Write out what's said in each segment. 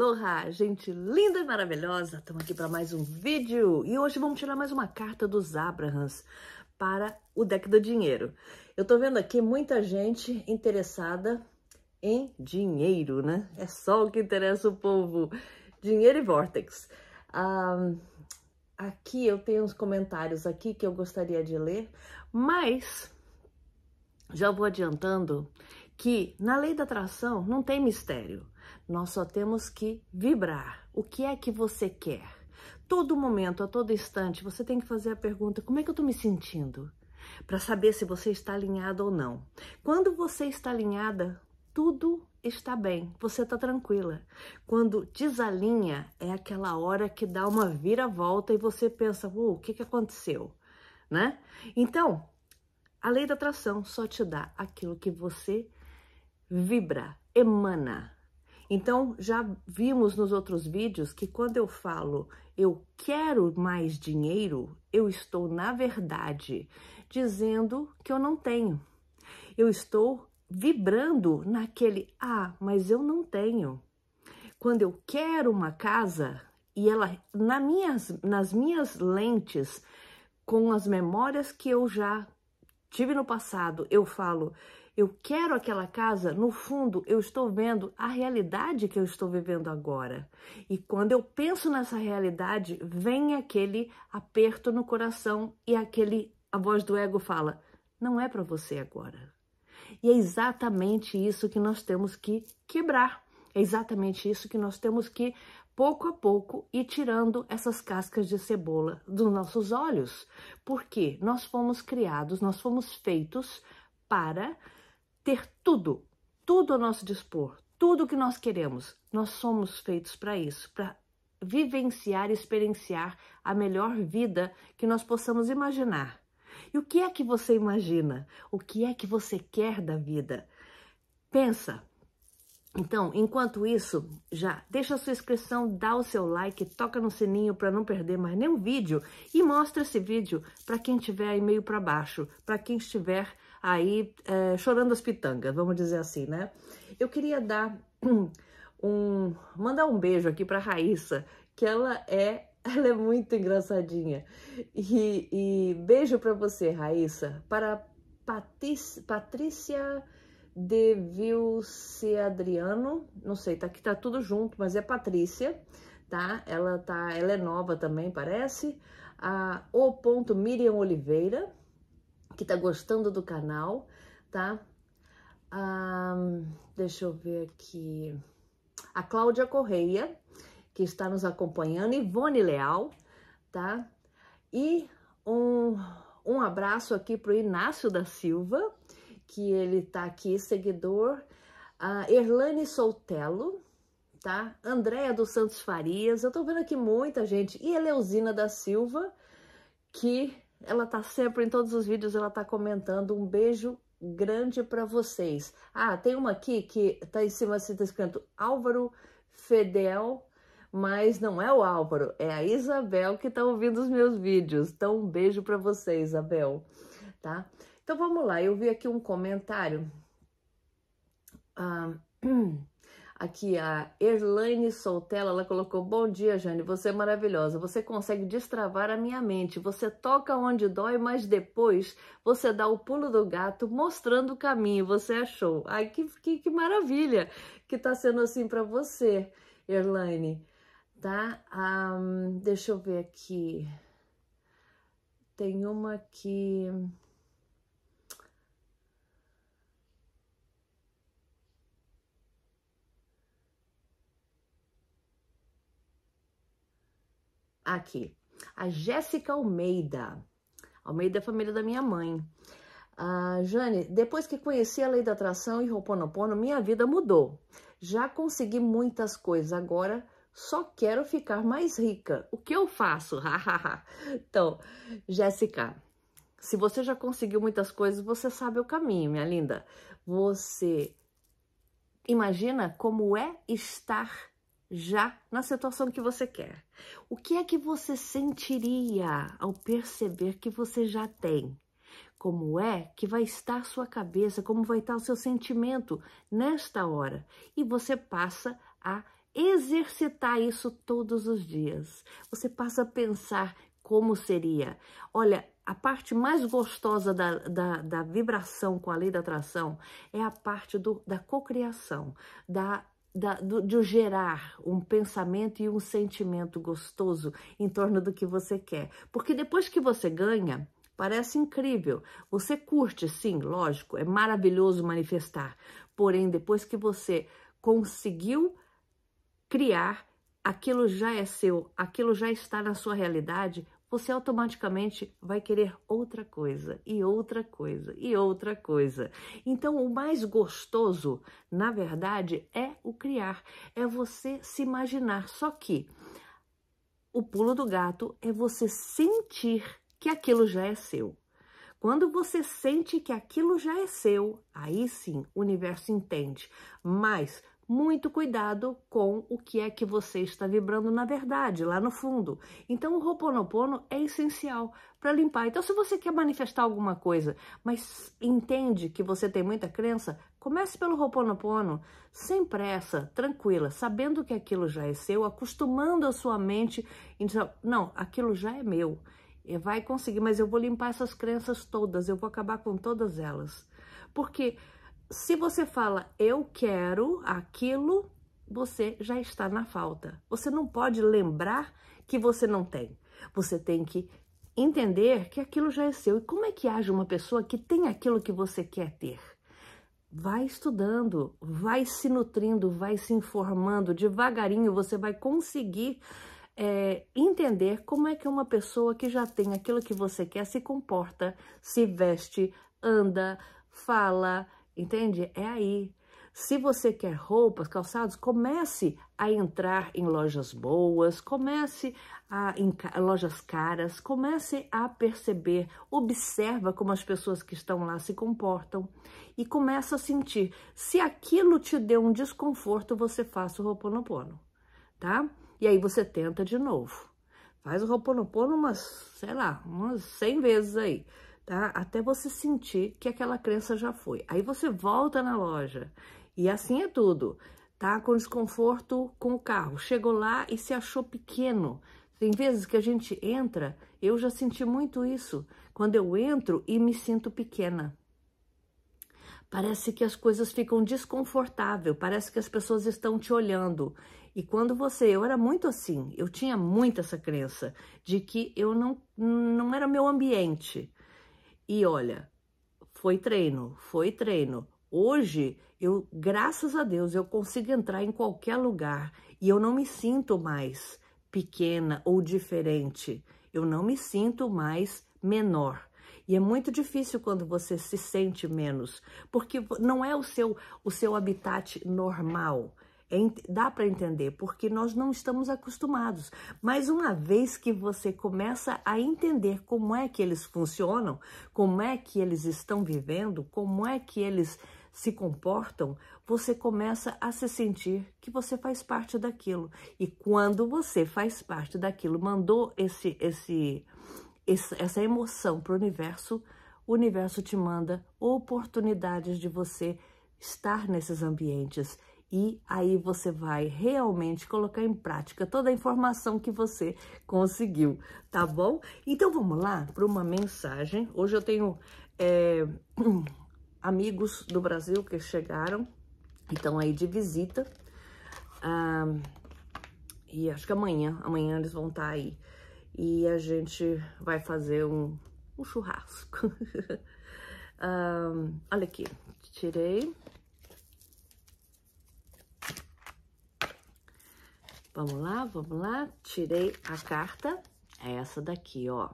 Aloha, gente linda e maravilhosa! Estamos aqui para mais um vídeo e hoje vamos tirar mais uma carta dos Abrahams para o deck do dinheiro. Eu estou vendo aqui muita gente interessada em dinheiro, né? É só o que interessa o povo. Dinheiro e Vortex. Um, aqui eu tenho uns comentários aqui que eu gostaria de ler, mas já vou adiantando que na lei da atração não tem mistério. Nós só temos que vibrar. O que é que você quer? Todo momento, a todo instante, você tem que fazer a pergunta: como é que eu estou me sentindo? Para saber se você está alinhada ou não. Quando você está alinhada, tudo está bem, você está tranquila. Quando desalinha, é aquela hora que dá uma vira-volta e você pensa: oh, o que, que aconteceu? Né? Então, a lei da atração só te dá aquilo que você vibra, emana. Então, já vimos nos outros vídeos que quando eu falo eu quero mais dinheiro, eu estou, na verdade, dizendo que eu não tenho. Eu estou vibrando naquele ah, mas eu não tenho. Quando eu quero uma casa e ela na minhas, nas minhas lentes, com as memórias que eu já tive no passado, eu falo, eu quero aquela casa, no fundo eu estou vendo a realidade que eu estou vivendo agora. E quando eu penso nessa realidade, vem aquele aperto no coração e aquele a voz do ego fala: não é para você agora. E é exatamente isso que nós temos que quebrar. É exatamente isso que nós temos que pouco a pouco e tirando essas cascas de cebola dos nossos olhos, porque nós fomos criados, nós fomos feitos para ter tudo, tudo ao nosso dispor, tudo que nós queremos. Nós somos feitos para isso, para vivenciar, experienciar a melhor vida que nós possamos imaginar. E o que é que você imagina? O que é que você quer da vida? Pensa, então, enquanto isso, já deixa a sua inscrição, dá o seu like, toca no sininho para não perder mais nenhum vídeo e mostra esse vídeo para quem estiver aí meio para baixo, para quem estiver aí é, chorando as pitangas, vamos dizer assim, né? Eu queria dar um mandar um beijo aqui para Raíssa, que ela é ela é muito engraçadinha. E, e beijo para você, Raíssa, para Patric, Patrícia Devilce Adriano, não sei, tá aqui tá tudo junto, mas é Patrícia, tá? Ela tá, ela é nova também, parece. A o ponto Miriam Oliveira, que tá gostando do canal, tá? Ah, deixa eu ver aqui. A Cláudia Correia, que está nos acompanhando, Ivone Leal, tá? E um, um abraço aqui pro Inácio da Silva, que ele tá aqui, seguidor. A Erlane Soltelo, tá? Andréa dos Santos Farias, eu tô vendo aqui muita gente. E Eleusina da Silva, que ela tá sempre em todos os vídeos, ela tá comentando. Um beijo grande para vocês. Ah, tem uma aqui que tá em cima assim, tá escrito Álvaro Fedel, mas não é o Álvaro, é a Isabel que tá ouvindo os meus vídeos. Então, um beijo para você, Isabel, tá? Então vamos lá, eu vi aqui um comentário. Ah, aqui a Erlane Soltela, ela colocou: Bom dia, Jane, você é maravilhosa. Você consegue destravar a minha mente. Você toca onde dói, mas depois você dá o pulo do gato mostrando o caminho. Você achou. É Ai, que, que, que maravilha que tá sendo assim para você, Erlane. Tá? Ah, deixa eu ver aqui. Tem uma que. Aqui... aqui. A Jéssica Almeida. Almeida é família da minha mãe. Ah, Jane, depois que conheci a lei da atração e Roponopono, minha vida mudou. Já consegui muitas coisas, agora só quero ficar mais rica. O que eu faço? então, Jéssica, se você já conseguiu muitas coisas, você sabe o caminho, minha linda. Você imagina como é estar já na situação que você quer. O que é que você sentiria ao perceber que você já tem? Como é que vai estar sua cabeça? Como vai estar o seu sentimento nesta hora? E você passa a exercitar isso todos os dias. Você passa a pensar como seria. Olha, a parte mais gostosa da, da, da, vibração com a lei da atração é a parte do, da cocriação, da da, do, de gerar um pensamento e um sentimento gostoso em torno do que você quer. Porque depois que você ganha, Parece incrível. Você curte, sim, lógico, é maravilhoso manifestar. Porém, depois que você conseguiu criar, aquilo já é seu, aquilo já está na sua realidade, você automaticamente vai querer outra coisa e outra coisa e outra coisa. Então, o mais gostoso, na verdade, é o criar, é você se imaginar. Só que o pulo do gato é você sentir que aquilo já é seu. Quando você sente que aquilo já é seu, aí sim o universo entende. Mas muito cuidado com o que é que você está vibrando na verdade, lá no fundo. Então, o Ho'oponopono é essencial para limpar. Então, se você quer manifestar alguma coisa, mas entende que você tem muita crença, comece pelo Ho'oponopono, sem pressa, tranquila, sabendo que aquilo já é seu, acostumando a sua mente em dizer, não, aquilo já é meu. Vai conseguir, mas eu vou limpar essas crenças todas, eu vou acabar com todas elas. Porque se você fala eu quero aquilo, você já está na falta. Você não pode lembrar que você não tem. Você tem que entender que aquilo já é seu. E como é que age uma pessoa que tem aquilo que você quer ter? Vai estudando, vai se nutrindo, vai se informando. Devagarinho você vai conseguir é, entender como é que uma pessoa que já tem aquilo que você quer se comporta, se veste, anda, fala, entende? É aí. Se você quer roupas, calçados, comece a entrar em lojas boas, comece a em lojas caras, comece a perceber, observa como as pessoas que estão lá se comportam e começa a sentir. Se aquilo te deu um desconforto, você faça o Ho'oponopono, tá? E aí você tenta de novo. Faz o Ho'oponopono umas, sei lá, umas 100 vezes aí tá? Até você sentir que aquela crença já foi. Aí você volta na loja. E assim é tudo. Tá com desconforto com o carro. Chegou lá e se achou pequeno. Tem vezes que a gente entra, eu já senti muito isso, quando eu entro e me sinto pequena. Parece que as coisas ficam desconfortável, parece que as pessoas estão te olhando. E quando você, eu era muito assim, eu tinha muito essa crença de que eu não não era meu ambiente. E olha, foi treino, foi treino. Hoje, eu, graças a Deus, eu consigo entrar em qualquer lugar e eu não me sinto mais pequena ou diferente. Eu não me sinto mais menor. E é muito difícil quando você se sente menos, porque não é o seu o seu habitat normal. É, dá para entender, porque nós não estamos acostumados. Mas uma vez que você começa a entender como é que eles funcionam, como é que eles estão vivendo, como é que eles se comportam, você começa a se sentir que você faz parte daquilo. E quando você faz parte daquilo, mandou esse, esse, esse essa emoção para o universo, o universo te manda oportunidades de você estar nesses ambientes e aí você vai realmente colocar em prática toda a informação que você conseguiu, tá bom? Então vamos lá para uma mensagem. Hoje eu tenho é, amigos do Brasil que chegaram, estão aí de visita. Ah, e acho que amanhã, amanhã eles vão estar tá aí. E a gente vai fazer um, um churrasco. ah, olha aqui, tirei Vamos lá, vamos lá. Tirei a carta, é essa daqui, ó.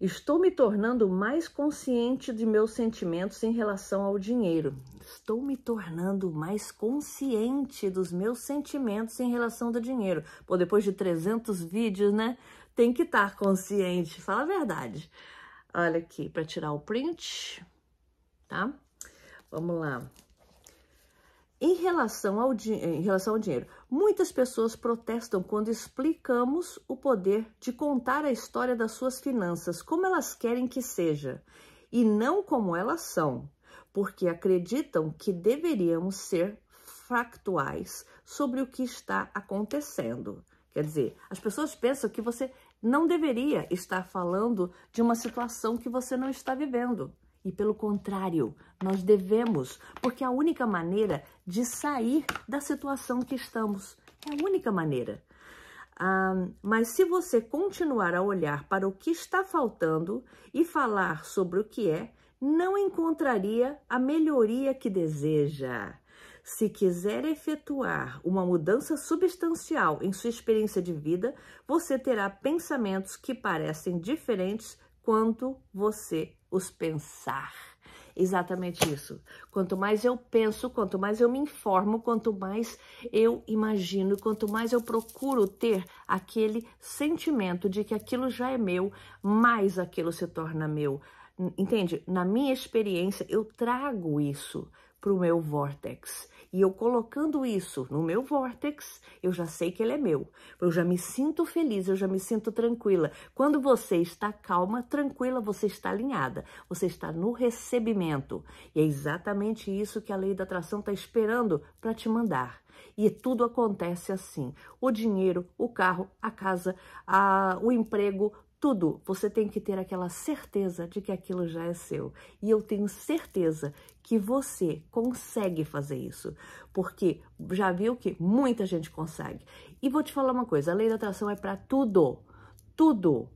Estou me tornando mais consciente de meus sentimentos em relação ao dinheiro. Estou me tornando mais consciente dos meus sentimentos em relação ao dinheiro. Pô, depois de 300 vídeos, né? Tem que estar consciente, fala a verdade. Olha aqui, para tirar o print, tá? Vamos lá. Em relação ao, em relação ao dinheiro, Muitas pessoas protestam quando explicamos o poder de contar a história das suas finanças como elas querem que seja e não como elas são, porque acreditam que deveríamos ser factuais sobre o que está acontecendo. Quer dizer, as pessoas pensam que você não deveria estar falando de uma situação que você não está vivendo. E pelo contrário, nós devemos, porque é a única maneira de sair da situação que estamos é a única maneira. Ah, mas se você continuar a olhar para o que está faltando e falar sobre o que é, não encontraria a melhoria que deseja. Se quiser efetuar uma mudança substancial em sua experiência de vida, você terá pensamentos que parecem diferentes quanto você os pensar. Exatamente isso. Quanto mais eu penso, quanto mais eu me informo, quanto mais eu imagino, quanto mais eu procuro ter aquele sentimento de que aquilo já é meu, mais aquilo se torna meu. Entende? Na minha experiência, eu trago isso para o meu vortex. E eu colocando isso no meu vórtex, eu já sei que ele é meu. Eu já me sinto feliz, eu já me sinto tranquila. Quando você está calma, tranquila, você está alinhada, você está no recebimento. E é exatamente isso que a lei da atração está esperando para te mandar. E tudo acontece assim: o dinheiro, o carro, a casa, a, o emprego, tudo, você tem que ter aquela certeza de que aquilo já é seu. E eu tenho certeza que você consegue fazer isso, porque já viu que muita gente consegue. E vou te falar uma coisa: a lei da atração é para tudo, tudo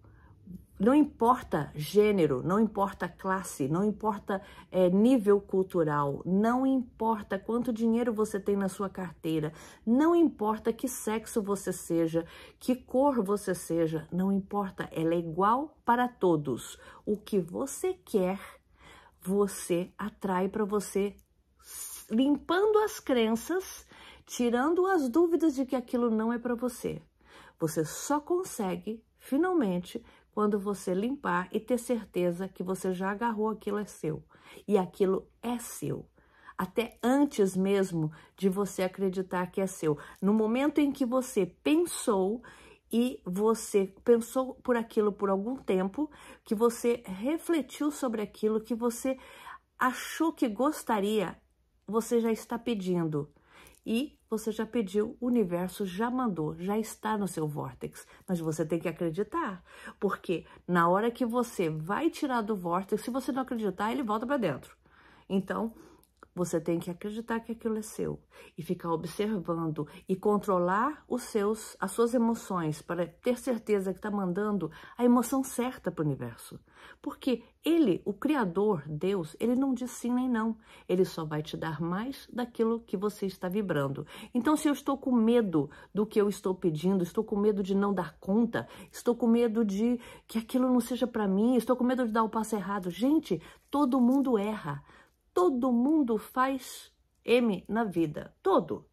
não importa gênero, não importa classe, não importa é, nível cultural, não importa quanto dinheiro você tem na sua carteira, não importa que sexo você seja, que cor você seja, não importa, ela é igual para todos. O que você quer, você atrai para você, limpando as crenças, tirando as dúvidas de que aquilo não é para você. Você só consegue, finalmente, quando você limpar e ter certeza que você já agarrou aquilo é seu e aquilo é seu. Até antes mesmo de você acreditar que é seu. No momento em que você pensou e você pensou por aquilo por algum tempo, que você refletiu sobre aquilo, que você achou que gostaria, você já está pedindo. E você já pediu, o universo já mandou, já está no seu vórtex, mas você tem que acreditar, porque na hora que você vai tirar do vórtex, se você não acreditar, ele volta para dentro. Então, você tem que acreditar que aquilo é seu e ficar observando e controlar os seus, as suas emoções para ter certeza que está mandando a emoção certa para o universo. Porque ele, o Criador, Deus, ele não diz sim nem não. Ele só vai te dar mais daquilo que você está vibrando. Então, se eu estou com medo do que eu estou pedindo, estou com medo de não dar conta, estou com medo de que aquilo não seja para mim, estou com medo de dar o passo errado. Gente, todo mundo erra. Todo mundo faz M na vida, todo.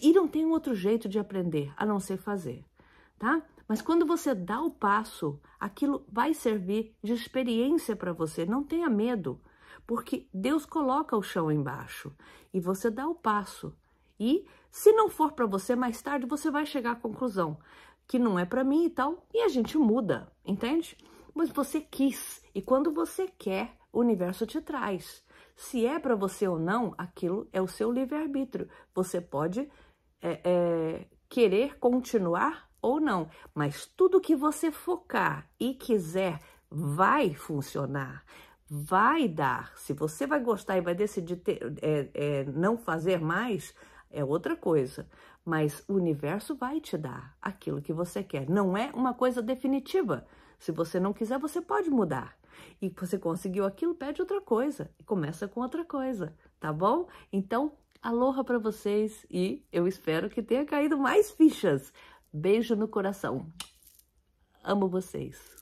E não tem outro jeito de aprender a não ser fazer, tá? Mas quando você dá o passo, aquilo vai servir de experiência para você. Não tenha medo, porque Deus coloca o chão embaixo e você dá o passo. E se não for para você mais tarde, você vai chegar à conclusão que não é para mim e tal, e a gente muda, entende? Mas você quis, e quando você quer, o universo te traz. Se é para você ou não, aquilo é o seu livre-arbítrio. Você pode é, é, querer continuar ou não, mas tudo que você focar e quiser vai funcionar, vai dar. Se você vai gostar e vai decidir ter, é, é não fazer mais, é outra coisa. Mas o universo vai te dar aquilo que você quer. Não é uma coisa definitiva. Se você não quiser, você pode mudar e você conseguiu aquilo, pede outra coisa e começa com outra coisa, tá bom? Então, aloha para vocês e eu espero que tenha caído mais fichas. Beijo no coração. Amo vocês.